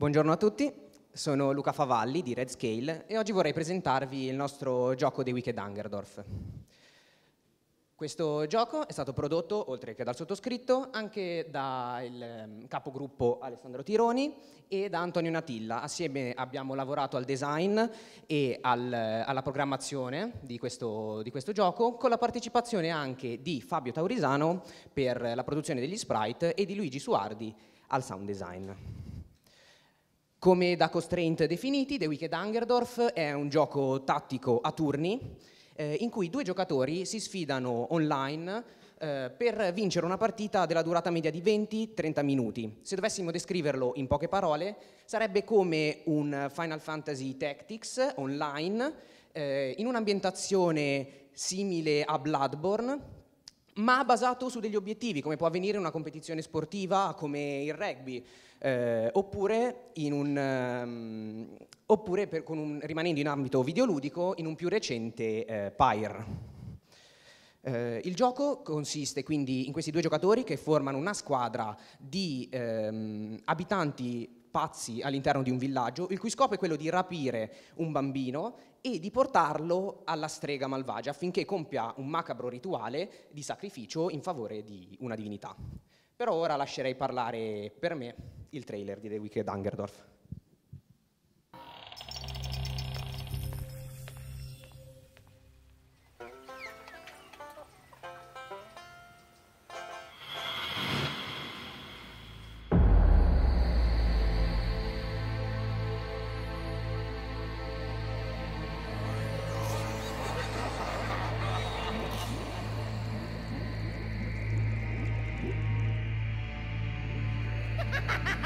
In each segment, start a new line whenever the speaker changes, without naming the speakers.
Buongiorno a tutti, sono Luca Favalli di Redscale e oggi vorrei presentarvi il nostro gioco dei Wicked Angerdorf. Questo gioco è stato prodotto, oltre che dal sottoscritto, anche dal ehm, capogruppo Alessandro Tironi e da Antonio Natilla. Assieme abbiamo lavorato al design e al, alla programmazione di questo, di questo gioco, con la partecipazione anche di Fabio Taurisano per la produzione degli sprite e di Luigi Suardi al sound design. Come da constraint definiti, The Wicked Angerdorf è un gioco tattico a turni eh, in cui due giocatori si sfidano online eh, per vincere una partita della durata media di 20-30 minuti. Se dovessimo descriverlo in poche parole, sarebbe come un Final Fantasy Tactics online eh, in un'ambientazione simile a Bloodborne, ma basato su degli obiettivi, come può avvenire in una competizione sportiva come il rugby, eh, oppure, in un, um, oppure per, un, rimanendo in ambito videoludico in un più recente eh, PIR. Eh, il gioco consiste quindi in questi due giocatori che formano una squadra di ehm, abitanti pazzi all'interno di un villaggio, il cui scopo è quello di rapire un bambino e di portarlo alla strega malvagia affinché compia un macabro rituale di sacrificio in favore di una divinità. Però ora lascerei parlare per me il trailer di The Wicked Angerdorf. ha ha ha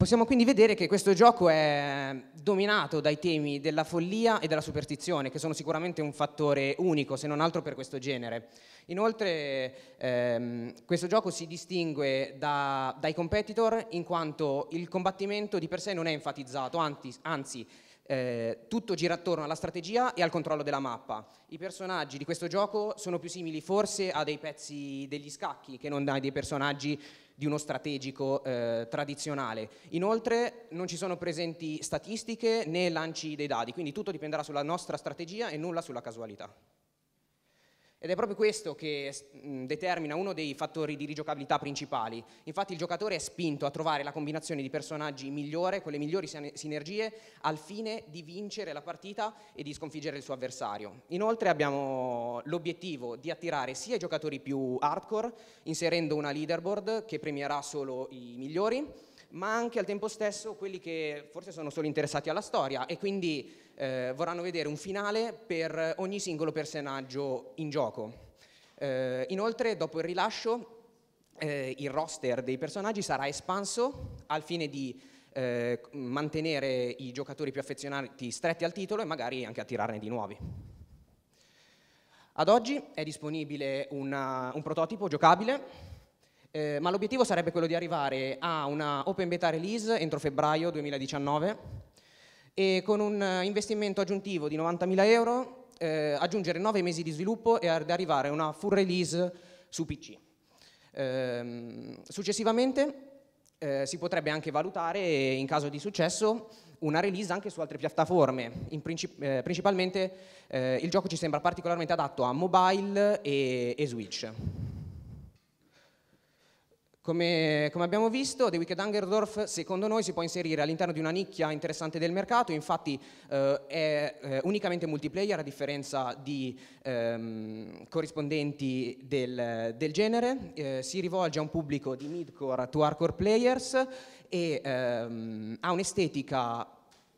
Possiamo quindi vedere che questo gioco è dominato dai temi della follia e della superstizione, che sono sicuramente un fattore unico, se non altro per questo genere. Inoltre ehm, questo gioco si distingue da, dai competitor in quanto il combattimento di per sé non è enfatizzato, anzi eh, tutto gira attorno alla strategia e al controllo della mappa. I personaggi di questo gioco sono più simili forse a dei pezzi degli scacchi che non a dei personaggi di uno strategico eh, tradizionale. Inoltre non ci sono presenti statistiche né lanci dei dadi, quindi tutto dipenderà sulla nostra strategia e nulla sulla casualità. Ed è proprio questo che determina uno dei fattori di rigiocabilità principali. Infatti il giocatore è spinto a trovare la combinazione di personaggi migliore, con le migliori sinergie, al fine di vincere la partita e di sconfiggere il suo avversario. Inoltre abbiamo l'obiettivo di attirare sia i giocatori più hardcore, inserendo una leaderboard che premierà solo i migliori, ma anche al tempo stesso quelli che forse sono solo interessati alla storia e quindi eh, vorranno vedere un finale per ogni singolo personaggio in gioco. Eh, inoltre, dopo il rilascio, eh, il roster dei personaggi sarà espanso al fine di eh, mantenere i giocatori più affezionati stretti al titolo e magari anche attirarne di nuovi. Ad oggi è disponibile una, un prototipo giocabile eh, ma l'obiettivo sarebbe quello di arrivare a una open beta release entro febbraio 2019 e con un eh, investimento aggiuntivo di 90.000 euro eh, aggiungere 9 mesi di sviluppo e ad arrivare a una full release su PC. Ehm, eh, successivamente si potrebbe anche valutare, in caso di successo, una release anche su altre piattaforme. Princip eh, principalmente eh, il gioco ci sembra particolarmente adatto a mobile e, e Switch. Come, come, abbiamo visto, The Wicked Angerdorf secondo noi si può inserire all'interno di una nicchia interessante del mercato, infatti eh, è eh, unicamente multiplayer a differenza di ehm, corrispondenti del, del genere, eh, si rivolge a un pubblico di midcore to hardcore players e ehm, ha un'estetica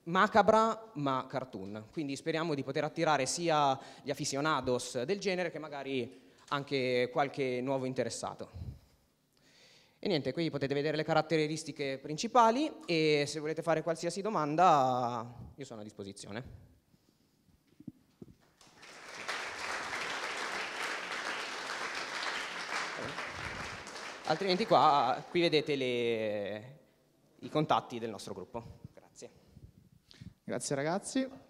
macabra ma cartoon, quindi speriamo di poter attirare sia gli aficionados del genere che magari anche qualche nuovo interessato. E niente, qui potete vedere le caratteristiche principali e se volete fare qualsiasi domanda io sono a disposizione. Altrimenti qua, qui vedete le, i contatti del nostro gruppo. Grazie. Grazie ragazzi.